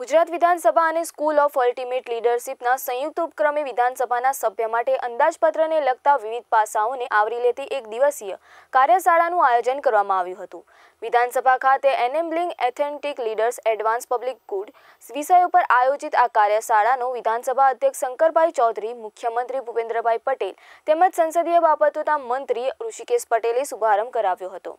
ગુજરાત વિધાનસભા અને school of ultimate લીડરશીપના સંયુક્ત ઉપક્રમે વિધાનસભાના સભ્ય માટે અંદાજપત્રને લગતા વિવિધ પાસાઓને આવરી લેતી એક દિવસીય કાર્યશાળાનું આયોજન કરવામાં આવ્યું હતું વિધાનસભા ખાતે enabling authentic leaders advance public good વિષય ઉપર આયોજિત આ કાર્યશાળાનો વિધાનસભા અધ્યક્ષ શંકરભાઈ ચૌધરી મુખ્યમંત્રી ભૂપેન્દ્રભાઈ પટેલ તેમજ સંસદીય બાબતોના મંત્રી ઋષિકેશ પટેલે શુભારંભ કરાવ્યો હતો